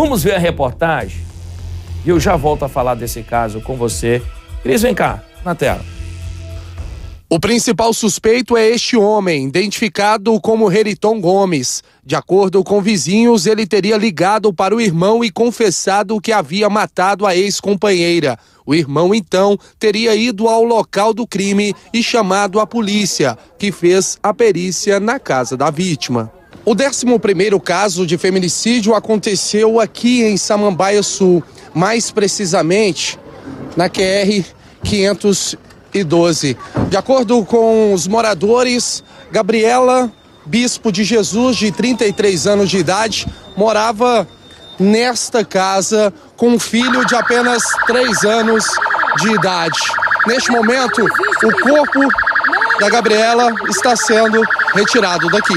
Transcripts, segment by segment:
Vamos ver a reportagem? E eu já volto a falar desse caso com você. Cris, vem cá, na tela. O principal suspeito é este homem, identificado como Heriton Gomes. De acordo com vizinhos, ele teria ligado para o irmão e confessado que havia matado a ex-companheira. O irmão, então, teria ido ao local do crime e chamado a polícia, que fez a perícia na casa da vítima. O 11 caso de feminicídio aconteceu aqui em Samambaia Sul, mais precisamente na QR 512. De acordo com os moradores, Gabriela Bispo de Jesus, de 33 anos de idade, morava nesta casa com um filho de apenas 3 anos de idade. Neste momento, o corpo da Gabriela está sendo retirado daqui.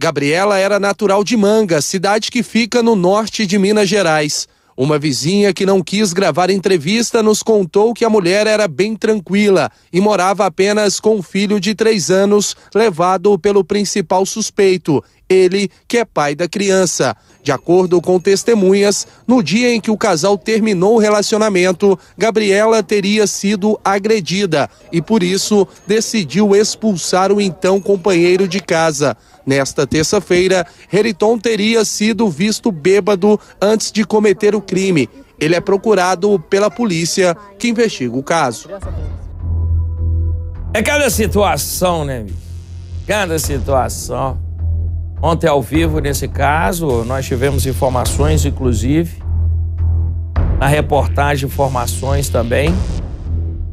Gabriela era natural de Manga, cidade que fica no norte de Minas Gerais. Uma vizinha que não quis gravar entrevista nos contou que a mulher era bem tranquila e morava apenas com um filho de três anos, levado pelo principal suspeito, ele que é pai da criança. De acordo com testemunhas, no dia em que o casal terminou o relacionamento, Gabriela teria sido agredida e, por isso, decidiu expulsar o então companheiro de casa. Nesta terça-feira, Heriton teria sido visto bêbado antes de cometer o crime. Ele é procurado pela polícia, que investiga o caso. É cada situação, né, amigo? Cada situação. Ontem, ao vivo, nesse caso, nós tivemos informações, inclusive, na reportagem, informações também,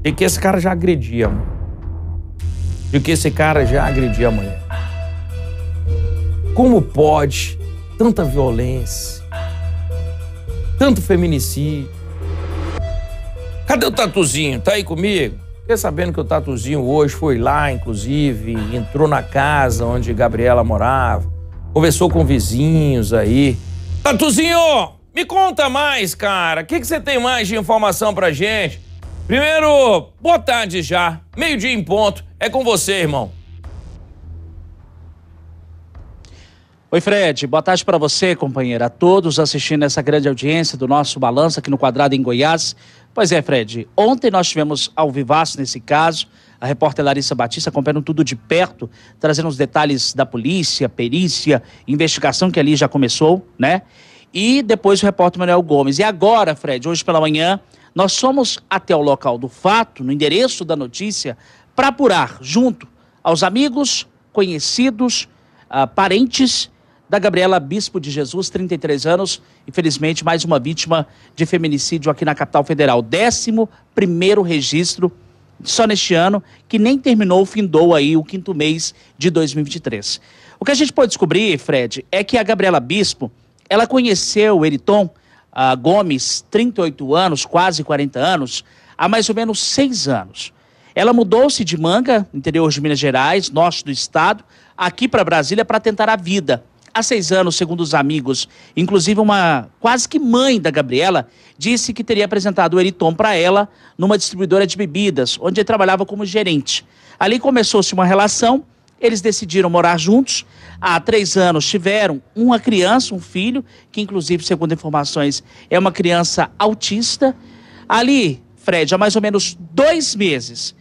de que esse cara já agredia, mano. De que esse cara já agredia a mulher. Como pode tanta violência, tanto feminicídio? Cadê o Tatuzinho? Tá aí comigo? Fiquei sabendo que o Tatuzinho hoje foi lá, inclusive, entrou na casa onde Gabriela morava, conversou com vizinhos aí. Tatuzinho, me conta mais, cara. O que, que você tem mais de informação pra gente? Primeiro, boa tarde já. Meio-dia em ponto. É com você, irmão. Oi, Fred. Boa tarde para você, companheira. A todos assistindo essa grande audiência do nosso Balanço aqui no Quadrado em Goiás. Pois é, Fred. Ontem nós tivemos ao vivaço nesse caso. A repórter Larissa Batista acompanhando tudo de perto, trazendo os detalhes da polícia, perícia, investigação que ali já começou, né? E depois o repórter Manuel Gomes. E agora, Fred, hoje pela manhã, nós somos até o local do fato, no endereço da notícia, para apurar junto aos amigos, conhecidos, uh, parentes da Gabriela Bispo de Jesus, 33 anos, infelizmente mais uma vítima de feminicídio aqui na capital federal. Décimo primeiro registro só neste ano, que nem terminou, findou aí o quinto mês de 2023. O que a gente pode descobrir, Fred, é que a Gabriela Bispo, ela conheceu Eriton uh, ah, Gomes, 38 anos, quase 40 anos, há mais ou menos seis anos. Ela mudou-se de Manga, interior de Minas Gerais, norte do estado, aqui para Brasília para tentar a vida há seis anos, segundo os amigos. Inclusive, uma quase que mãe da Gabriela disse que teria apresentado o Eriton para ela numa distribuidora de bebidas, onde ele trabalhava como gerente. Ali começou-se uma relação, eles decidiram morar juntos. Há três anos tiveram uma criança, um filho, que, inclusive, segundo informações, é uma criança autista. Ali, Fred, há mais ou menos dois meses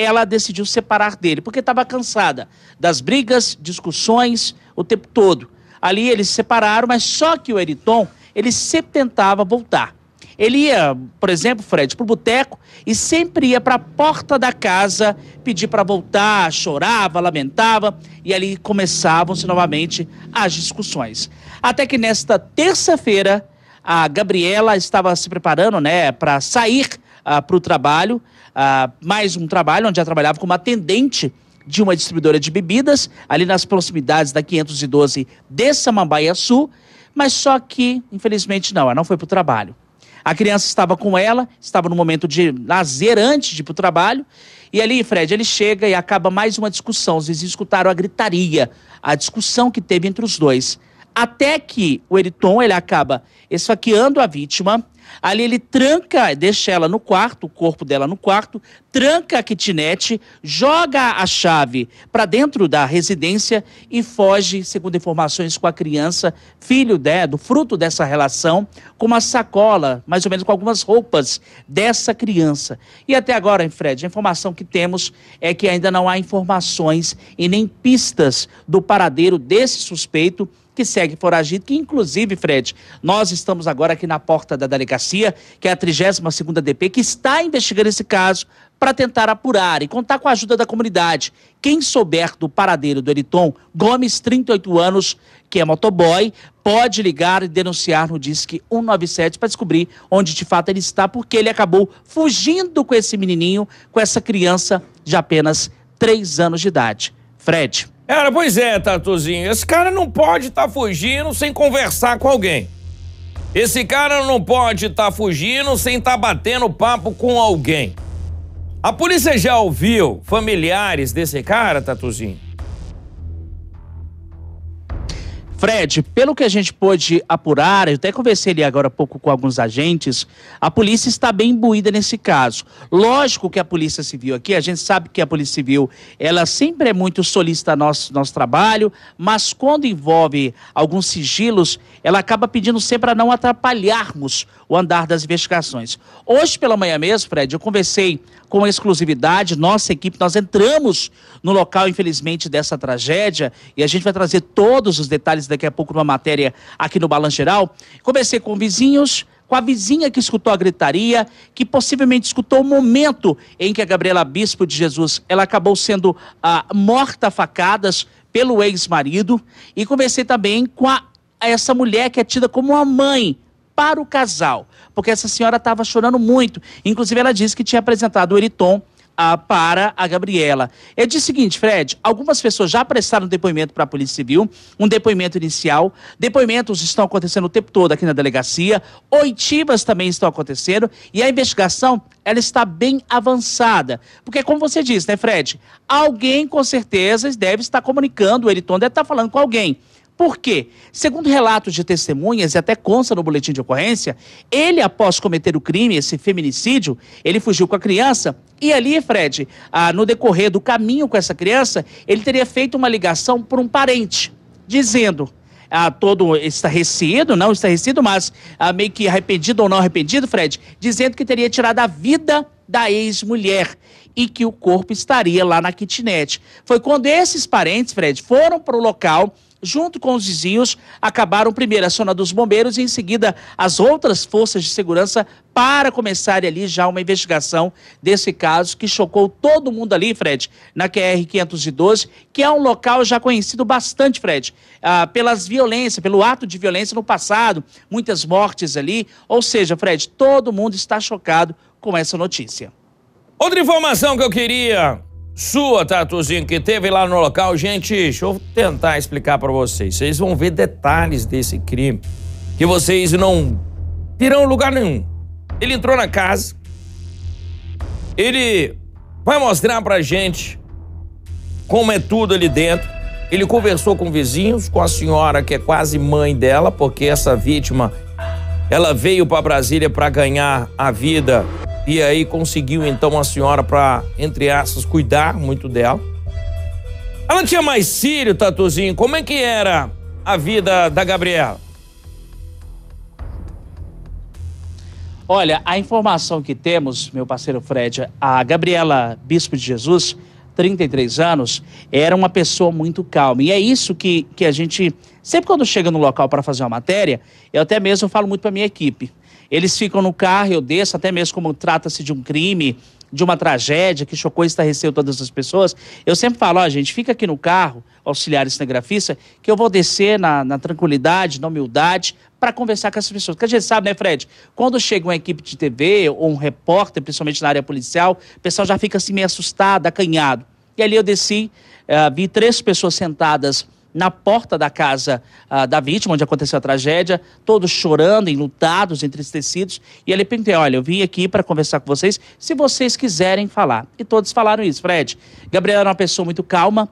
ela decidiu separar dele, porque estava cansada das brigas, discussões o tempo todo. Ali eles se separaram, mas só que o Eriton, ele sempre tentava voltar. Ele ia, por exemplo, Fred, para o boteco e sempre ia para a porta da casa pedir para voltar, chorava, lamentava e ali começavam-se novamente as discussões. Até que nesta terça-feira, a Gabriela estava se preparando né, para sair ah, para o trabalho, ah, mais um trabalho onde ela trabalhava como atendente de uma distribuidora de bebidas, ali nas proximidades da 512 de Samambaia Sul, mas só que, infelizmente, não, ela não foi para o trabalho. A criança estava com ela, estava no momento de lazer antes de ir para o trabalho. E ali, Fred, ele chega e acaba mais uma discussão. Os vizinhos escutaram a gritaria, a discussão que teve entre os dois. Até que o Eriton ele acaba esfaqueando a vítima. Ali ele tranca, deixa ela no quarto, o corpo dela no quarto, tranca a kitnet, joga a chave para dentro da residência e foge, segundo informações com a criança, filho né, do fruto dessa relação, com uma sacola, mais ou menos com algumas roupas dessa criança. E até agora, Fred, a informação que temos é que ainda não há informações e nem pistas do paradeiro desse suspeito que segue foragido, que inclusive, Fred, nós estamos agora aqui na porta da delegacia, que é a 32ª DP, que está investigando esse caso para tentar apurar e contar com a ajuda da comunidade. Quem souber do paradeiro do Eriton Gomes, 38 anos, que é motoboy, pode ligar e denunciar no Disque 197 para descobrir onde de fato ele está, porque ele acabou fugindo com esse menininho, com essa criança de apenas 3 anos de idade. Fred. Era, pois é, Tatuzinho, esse cara não pode estar tá fugindo sem conversar com alguém. Esse cara não pode estar tá fugindo sem estar tá batendo papo com alguém. A polícia já ouviu familiares desse cara, Tatuzinho? Fred, pelo que a gente pôde apurar, eu até conversei ali agora há pouco com alguns agentes, a polícia está bem imbuída nesse caso. Lógico que a Polícia Civil aqui, a gente sabe que a Polícia Civil, ela sempre é muito solícita nosso nosso trabalho, mas quando envolve alguns sigilos, ela acaba pedindo sempre para não atrapalharmos o andar das investigações. Hoje pela manhã mesmo, Fred, eu conversei com exclusividade. Nossa equipe, nós entramos no local, infelizmente, dessa tragédia e a gente vai trazer todos os detalhes daqui a pouco numa matéria aqui no Balanço Geral. Comecei com vizinhos, com a vizinha que escutou a gritaria, que possivelmente escutou o momento em que a Gabriela Bispo de Jesus ela acabou sendo ah, morta a facadas pelo ex-marido. E conversei também com a, essa mulher que é tida como a mãe para o casal, porque essa senhora estava chorando muito. Inclusive, ela disse que tinha apresentado o Eriton a ah, para a Gabriela. É de seguinte, Fred, algumas pessoas já prestaram depoimento para a Polícia Civil, um depoimento inicial, depoimentos estão acontecendo o tempo todo aqui na delegacia, oitivas também estão acontecendo e a investigação ela está bem avançada. Porque, como você disse, né, Fred? Alguém com certeza deve estar comunicando, o Eriton deve estar falando com alguém. Por quê? Segundo relatos de testemunhas e até consta no boletim de ocorrência, ele, após cometer o crime, esse feminicídio, ele fugiu com a criança e ali, Fred, ah, no decorrer do caminho com essa criança, ele teria feito uma ligação por um parente, dizendo. Ah, todo estarrecido, não estarrecido, mas ah, meio que arrependido ou não arrependido, Fred, dizendo que teria tirado a vida da ex-mulher e que o corpo estaria lá na kitnet. Foi quando esses parentes, Fred, foram para o local junto com os vizinhos, acabaram primeiro acionando os bombeiros e em seguida as outras forças de segurança para começar ali já uma investigação desse caso que chocou todo mundo ali, Fred, na QR 512, que é um local já conhecido bastante, Fred, ah, pelas violências, pelo ato de violência no passado, muitas mortes ali, ou seja, Fred, todo mundo está chocado com essa notícia. Outra informação que eu queria, sua, Tatuzinho, que teve lá no local. Gente, deixa eu tentar explicar para vocês. Vocês vão ver detalhes desse crime que vocês não terão lugar nenhum. Ele entrou na casa, ele vai mostrar pra gente como é tudo ali dentro. Ele conversou com vizinhos, com a senhora que é quase mãe dela, porque essa vítima ela veio para Brasília para ganhar a vida e aí conseguiu então a senhora para, entre aspas, cuidar muito dela. Ela tinha mais cílio, Tatuzinho. Como é que era a vida da Gabriela? Olha, a informação que temos, meu parceiro Fred, a Gabriela Bispo de Jesus, 33 anos, era uma pessoa muito calma. E é isso que, que a gente, sempre quando chega no local para fazer uma matéria, eu até mesmo falo muito para minha equipe. Eles ficam no carro, eu desço, até mesmo como trata-se de um crime, de uma tragédia que chocou e estarreceu todas as pessoas. Eu sempre falo, ó, gente, fica aqui no carro, auxiliar cinegrafista, que eu vou descer na, na tranquilidade, na humildade, para conversar com essas pessoas. Porque a gente sabe, né, Fred? Quando chega uma equipe de TV ou um repórter, principalmente na área policial, o pessoal já fica assim meio assustado, acanhado. E ali eu desci, uh, vi três pessoas sentadas na porta da casa ah, da vítima, onde aconteceu a tragédia, todos chorando, enlutados, entristecidos. E ele perguntou: Olha, eu vim aqui para conversar com vocês, se vocês quiserem falar. E todos falaram isso, Fred. Gabriel era uma pessoa muito calma,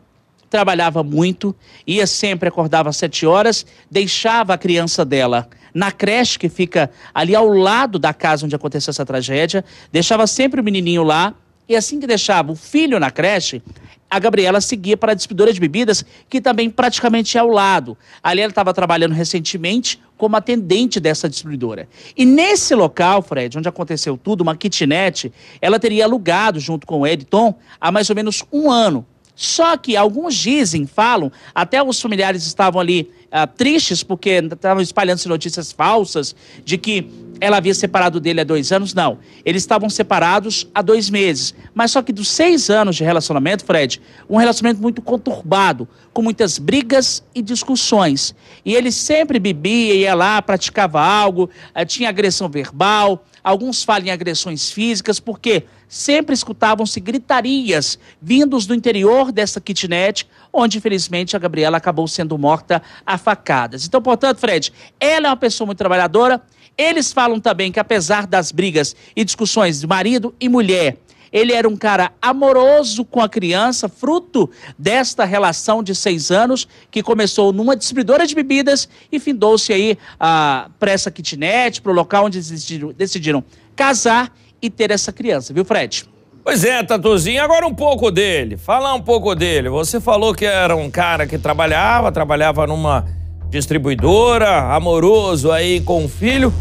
trabalhava muito, ia sempre, acordava às sete horas, deixava a criança dela na creche que fica ali ao lado da casa onde aconteceu essa tragédia, deixava sempre o menininho lá. E assim que deixava o filho na creche, a Gabriela seguia para a distribuidora de bebidas, que também praticamente é ao lado. Ali ela estava trabalhando recentemente como atendente dessa distribuidora. E nesse local, Fred, onde aconteceu tudo, uma kitnet, ela teria alugado junto com o Edton há mais ou menos um ano só que alguns dizem, falam, até os familiares estavam ali ah, tristes porque estavam espalhando-se notícias falsas de que ela havia separado dele há dois anos. Não, eles estavam separados há dois meses. Mas só que dos seis anos de relacionamento, Fred, um relacionamento muito conturbado, com muitas brigas e discussões. E ele sempre bebia, ia lá, praticava algo, ah, tinha agressão verbal, alguns falam em agressões físicas, porque quê? sempre escutavam-se gritarias vindos do interior dessa kitnet, onde infelizmente a Gabriela acabou sendo morta a facadas. Então, portanto, Fred, ela é uma pessoa muito trabalhadora. Eles falam também que apesar das brigas e discussões de marido e mulher, ele era um cara amoroso com a criança, fruto desta relação de seis anos, que começou numa distribuidora de bebidas e findou-se aí ah, para essa kitnet, para o local onde decidiram, decidiram casar e ter essa criança, viu, Fred? Pois é, Tatuzinho, agora um pouco dele. Falar um pouco dele. Você falou que era um cara que trabalhava, trabalhava numa distribuidora, amoroso aí com um filho.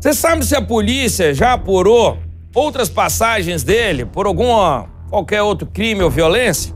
Você sabe se a polícia já apurou outras passagens dele por algum qualquer outro crime ou violência?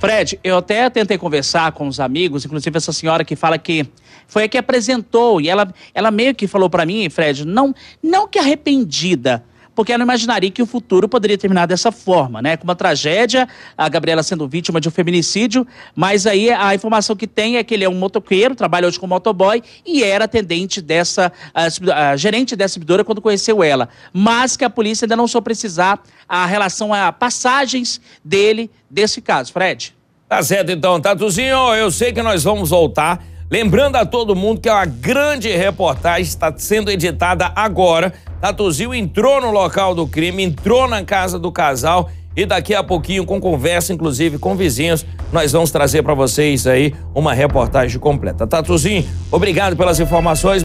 Fred, eu até tentei conversar com os amigos, inclusive essa senhora que fala que foi a que apresentou e ela, ela meio que falou para mim, Fred, não, não que arrependida, porque ela imaginaria que o futuro poderia terminar dessa forma, né? Com uma tragédia, a Gabriela sendo vítima de um feminicídio, mas aí a informação que tem é que ele é um motoqueiro, trabalha hoje com motoboy e era atendente dessa, a, a gerente dessa subidora quando conheceu ela. Mas que a polícia ainda não soube precisar a relação a passagens dele desse caso, Fred. Tá certo então, Tatuzinho, tá, eu sei que nós vamos voltar Lembrando a todo mundo que uma grande reportagem está sendo editada agora. Tatuzil entrou no local do crime, entrou na casa do casal e daqui a pouquinho, com conversa, inclusive com vizinhos, nós vamos trazer para vocês aí uma reportagem completa. Tatuzinho, obrigado pelas informações.